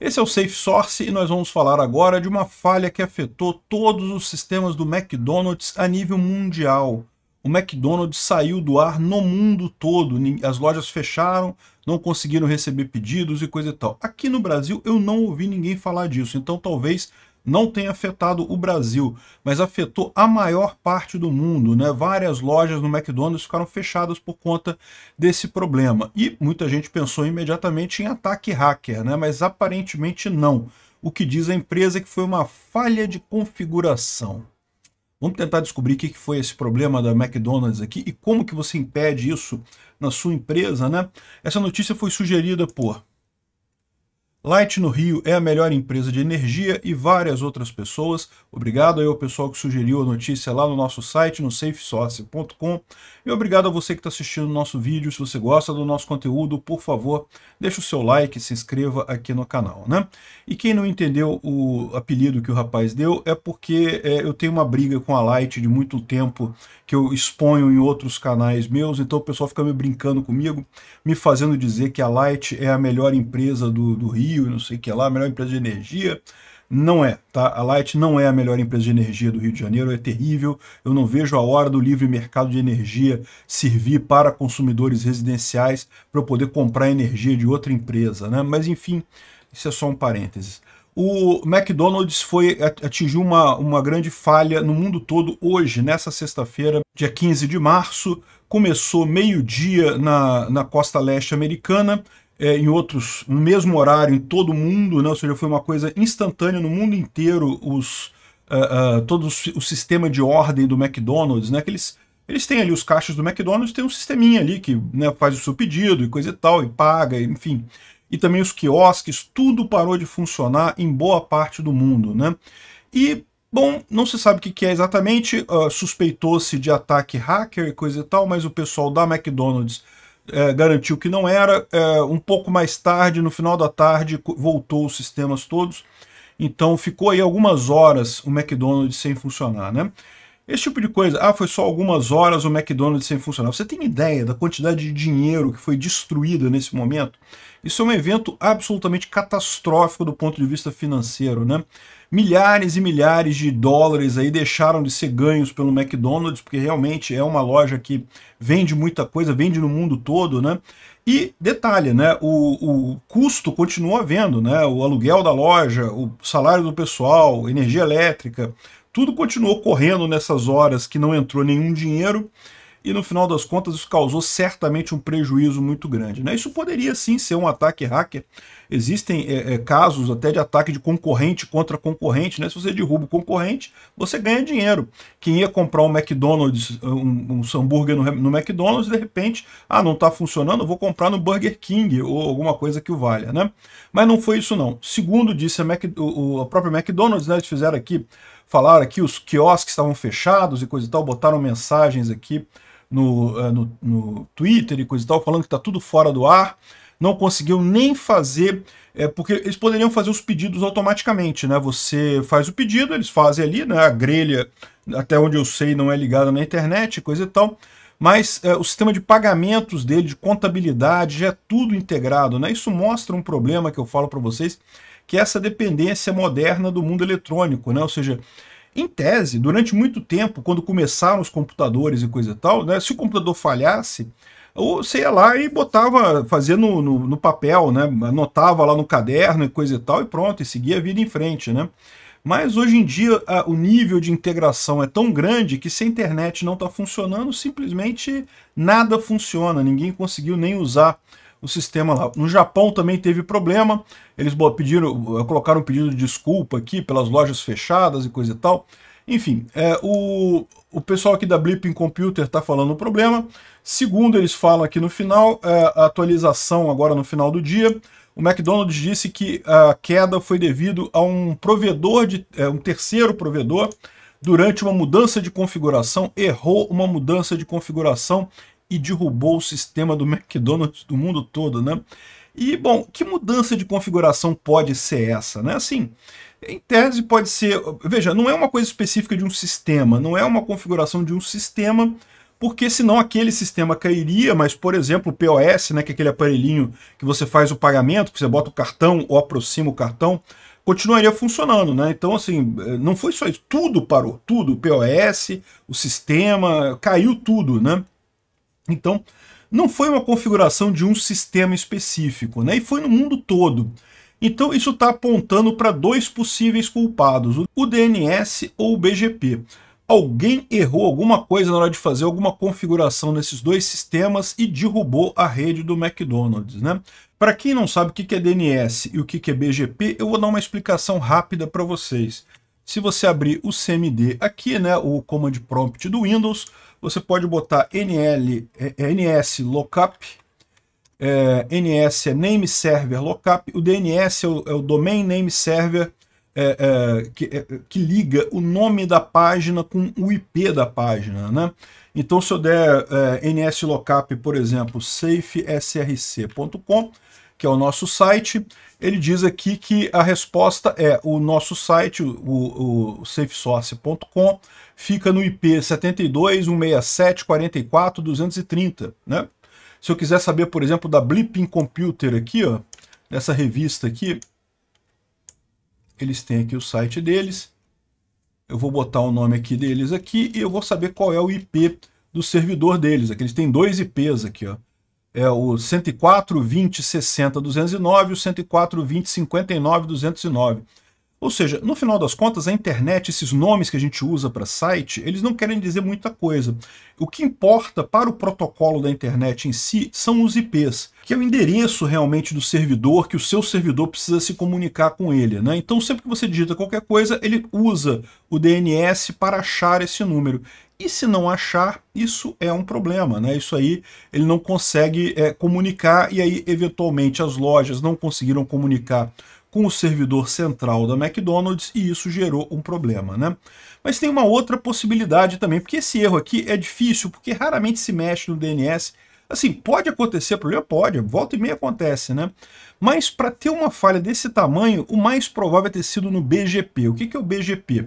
Esse é o Safe Source e nós vamos falar agora de uma falha que afetou todos os sistemas do McDonald's a nível mundial. O McDonald's saiu do ar no mundo todo, as lojas fecharam, não conseguiram receber pedidos e coisa e tal. Aqui no Brasil eu não ouvi ninguém falar disso, então talvez não tem afetado o Brasil, mas afetou a maior parte do mundo. Né? Várias lojas no McDonald's ficaram fechadas por conta desse problema. E muita gente pensou imediatamente em ataque hacker, né? mas aparentemente não. O que diz a empresa é que foi uma falha de configuração. Vamos tentar descobrir o que foi esse problema da McDonald's aqui e como que você impede isso na sua empresa, né? Essa notícia foi sugerida por Light no Rio é a melhor empresa de energia e várias outras pessoas. Obrigado aí ao pessoal que sugeriu a notícia lá no nosso site, no safesource.com. E obrigado a você que está assistindo o nosso vídeo. Se você gosta do nosso conteúdo, por favor, deixa o seu like, se inscreva aqui no canal. né? E quem não entendeu o apelido que o rapaz deu é porque é, eu tenho uma briga com a Light de muito tempo que eu exponho em outros canais meus, então o pessoal fica me brincando comigo, me fazendo dizer que a Light é a melhor empresa do, do Rio, Rio e não sei o que lá, a melhor empresa de energia. Não é, tá? A Light não é a melhor empresa de energia do Rio de Janeiro, é terrível. Eu não vejo a hora do livre mercado de energia servir para consumidores residenciais para eu poder comprar energia de outra empresa, né? Mas enfim, isso é só um parênteses. O McDonald's foi, atingiu uma, uma grande falha no mundo todo hoje, nessa sexta-feira, dia 15 de março. Começou meio-dia na, na costa leste americana é, em outros, no mesmo horário em todo o mundo, né? ou seja, foi uma coisa instantânea no mundo inteiro, os, uh, uh, todo o sistema de ordem do McDonald's, né? que eles, eles têm ali os caixas do McDonald's, tem um sisteminha ali que né, faz o seu pedido e coisa e tal, e paga, enfim. E também os quiosques, tudo parou de funcionar em boa parte do mundo. Né? E Bom, não se sabe o que, é exatamente, uh, ah, suspeitou-se de ataque hacker e coisa e tal, mas o pessoal da McDonald's é, garantiu que não era. É, um pouco mais tarde, no final da tarde, voltou os sistemas todos. Então ficou aí algumas horas o McDonald's sem funcionar, né? Esse tipo de coisa. Ah, foi só algumas horas o McDonald's sem funcionar. Você tem ideia da quantidade de dinheiro que foi destruída nesse momento? Isso é um evento absolutamente catastrófico do ponto de vista financeiro, né? Milhares e milhares de dólares aí deixaram de ser ganhos pelo McDonald's, porque realmente é uma loja que vende muita coisa, vende no mundo todo, né? E detalhe, né, o, o, custo continua havendo, né, o aluguel da loja, o salário do pessoal, energia elétrica, tudo continuou correndo nessas horas que não entrou nenhum dinheiro e no final das contas isso causou certamente um prejuízo muito grande. Né? Isso poderia sim ser um ataque hacker. Existem é, é, casos até de ataque de concorrente contra concorrente. Né? Se você derruba o concorrente, você ganha dinheiro. Quem ia comprar um McDonald's, um, um hambúrguer no, no, McDonald's, de repente, ah, não está funcionando, vou comprar no Burger King ou alguma coisa que o valha. Né? Mas não foi isso não. Segundo disse a, Mac, o, a própria McDonald's, né, eles fizeram aqui falaram aqui, os quiosques estavam fechados e coisa e tal, botaram mensagens aqui no, eh, no, no Twitter e coisa e tal, falando que está tudo fora do ar, não conseguiu nem fazer, é, porque eles poderiam fazer os pedidos automaticamente, né? Você faz o pedido, eles fazem ali, né? A grelha, até onde eu sei, não é ligada na internet, e coisa e tal, mas é, o sistema de pagamentos dele, de contabilidade, já é tudo integrado, né? Isso mostra um problema que eu falo para vocês, que é essa dependência moderna do mundo eletrônico, né? Ou seja, em tese, durante muito tempo, quando começaram os computadores e coisa e tal, né, se o computador falhasse, você ia lá e botava, fazia no, no, no, papel, né, anotava lá no caderno e coisa e tal, e pronto, e seguia a vida em frente, né? Mas hoje em dia a, o nível de integração é tão grande que se a internet não está funcionando, simplesmente nada funciona, ninguém conseguiu nem usar no sistema lá. No Japão também teve problema, eles pediram, eh, colocaram um pedido de desculpa aqui pelas lojas fechadas e coisa e tal. Enfim, é, o, o pessoal aqui da Blipping Computer está falando o problema. Segundo eles falam aqui no final, é, a atualização agora no final do dia, o McDonald's disse que a queda foi devido a um provedor, de, é, um terceiro provedor, durante uma mudança de configuração, errou uma mudança de configuração e derrubou o sistema do McDonald's do mundo todo, né? E, bom, que mudança de configuração pode ser essa, né? Assim, em tese pode ser... Veja, não é uma coisa específica de um sistema, não é uma configuração de um sistema, porque senão aquele sistema cairia, mas, por exemplo, o POS, né, que é aquele aparelhinho que você faz o pagamento, que você bota o cartão ou aproxima o cartão, continuaria funcionando, né? Então, assim, não foi só isso, tudo parou, tudo, o POS, o sistema, caiu tudo, né? Então, não foi uma configuração de um sistema específico, né? E foi no mundo todo. Então isso está apontando para dois possíveis culpados, o DNS ou o BGP. Alguém errou alguma coisa na hora de fazer alguma configuração nesses dois sistemas e derrubou a rede do McDonald's, né? Para quem não sabe o que é DNS e o que é BGP, eu vou dar uma explicação rápida para vocês. Se você abrir o CMD aqui, né, o Command Prompt do Windows, você pode botar NL, NS Lookup, é, é NS é, é Name Server Lookup, o DNS é o, é o Domain Name Server é, é, que, é, que, liga o nome da página com o IP da página, né? Então, se eu der é, lookup por exemplo, safesrc.com, que é o nosso site, ele diz aqui que a resposta é o nosso site, o, o safesource.com, fica no IP 72.167.44.230, né? Se eu quiser saber, por exemplo, da Blipping Computer aqui, ó, nessa revista aqui, eles têm aqui o site deles, eu vou botar o nome aqui deles aqui e eu vou saber qual é o IP do servidor deles. Aqui eles têm dois IPs aqui, ó é o 104 20 60 209 e o 104 20 59 209. Ou seja, no final das contas, a internet, esses nomes que a gente usa para site, eles não querem dizer muita coisa. O que importa para o protocolo da internet em si são os IPs, que é o endereço realmente do servidor, que o seu servidor precisa se comunicar com ele. Né? Então, sempre que você digita qualquer coisa, ele usa o DNS para achar esse número. E se não achar, isso é um problema, né? Isso aí ele não consegue é, comunicar e aí eventualmente as lojas não conseguiram comunicar com o servidor central da McDonald's e isso gerou um problema, né? Mas tem uma outra possibilidade também, porque esse erro aqui é difícil, porque raramente se mexe no DNS. Assim, pode acontecer problema? Pode, volta e meia acontece, né? Mas para ter uma falha desse tamanho, o mais provável é ter sido no BGP. O que, que é o BGP?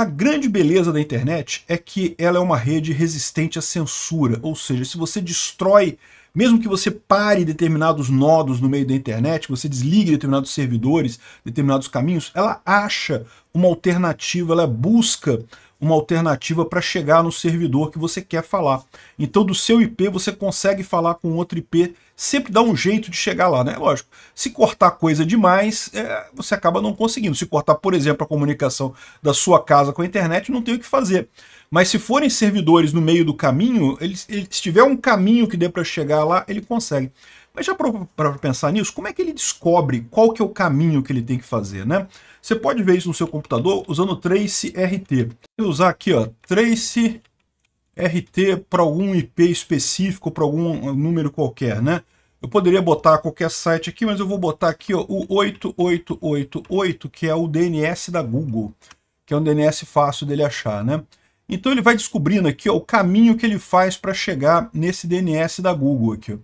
A grande beleza da internet é que ela é uma rede resistente à censura, ou seja, se você destrói, mesmo que você pare determinados nodos no meio da internet, você desligue determinados servidores, determinados caminhos, ela acha uma alternativa, ela busca uma alternativa para chegar no servidor que você quer falar. Então do seu IP você consegue falar com outro IP, sempre dá um jeito de chegar lá, né? Lógico, se cortar coisa demais, é, você acaba não conseguindo. Se cortar, por exemplo, a comunicação da sua casa com a internet, não tem o que fazer. Mas se forem servidores no meio do caminho, ele, ele se tiver um caminho que dê para chegar lá, ele consegue. Mas já para pensar nisso, como é que ele descobre qual que é o caminho que ele tem que fazer, né? Você pode ver isso no seu computador usando o Trace RT. Eu usar aqui, ó, Trace RT para algum IP específico, para algum número qualquer, né? Eu poderia botar qualquer site aqui, mas eu vou botar aqui ó, o 8888, que é o DNS da Google, que é um DNS fácil dele achar, né? Então ele vai descobrindo aqui ó, o caminho que ele faz para chegar nesse DNS da Google aqui. Ó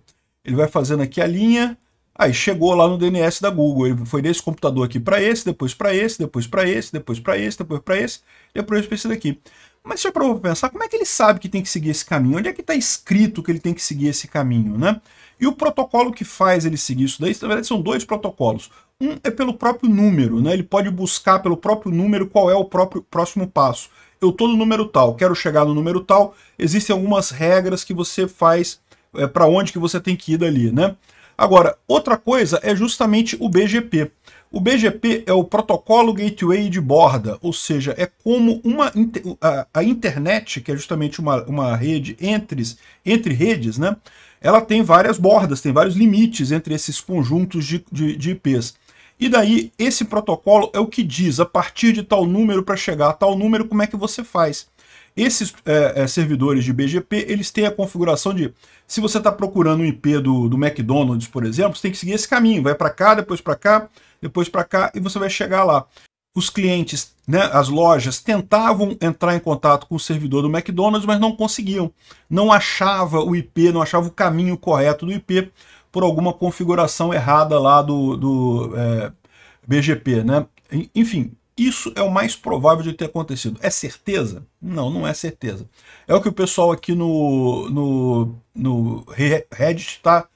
ele vai fazendo aqui a linha, aí chegou lá no DNS da Google, ele foi desse computador aqui para esse, depois para esse, depois para esse, depois para esse, depois para esse, depois para esse daqui. Mas já para pensar, como é que ele sabe que tem que seguir esse caminho? Onde é que está escrito que ele tem que seguir esse caminho, né? E o protocolo que faz ele seguir isso daí, na verdade são dois protocolos. Um é pelo próprio número, né? Ele pode buscar pelo próprio número qual é o próprio próximo passo. Eu estou no número tal, quero chegar no número tal, existem algumas regras que você faz é, para onde que você tem que ir dali, né? Agora, outra coisa é justamente o BGP. O BGP é o protocolo gateway de borda, ou seja, é como uma, a, a internet, que é justamente uma, uma rede entre, entre redes, né? ela tem várias bordas, tem vários limites entre esses conjuntos de, de, de IPs. E daí, esse protocolo é o que diz, a partir de tal número para chegar a tal número, como é que você faz esses é, é, servidores de BGP, eles têm a configuração de, se você está procurando um IP do, do McDonald's, por exemplo, você tem que seguir esse caminho, vai para cá, depois para cá, depois para cá, e você vai chegar lá. Os clientes, né, as lojas, tentavam entrar em contato com o servidor do McDonald's, mas não conseguiam. Não achava o IP, não achava o caminho correto do IP por alguma configuração errada lá do, do é, BGP. Né? Enfim, isso é o mais provável de ter acontecido. É certeza? Não, não é certeza. É o que o pessoal aqui no, no, no Reddit está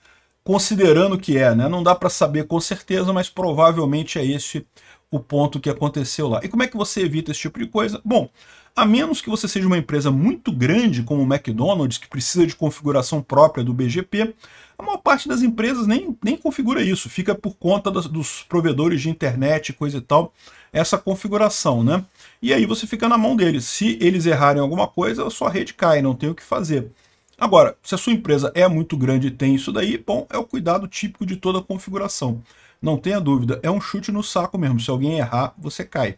considerando que é, né? Não dá para saber com certeza, mas provavelmente é esse o ponto que aconteceu lá. E como é que você evita esse tipo de coisa? Bom, a menos que você seja uma empresa muito grande como o McDonald's, que precisa de configuração própria do BGP, a maior parte das empresas nem, nem configura isso, fica por conta das, dos provedores de internet, coisa e tal, essa configuração, né? E aí você fica na mão deles. Se eles errarem alguma coisa, a sua rede cai, não tem o que fazer. Agora, se a sua empresa é muito grande e tem isso daí, bom, é o cuidado típico de toda configuração. Não tenha dúvida, é um chute no saco mesmo. Se alguém errar, você cai.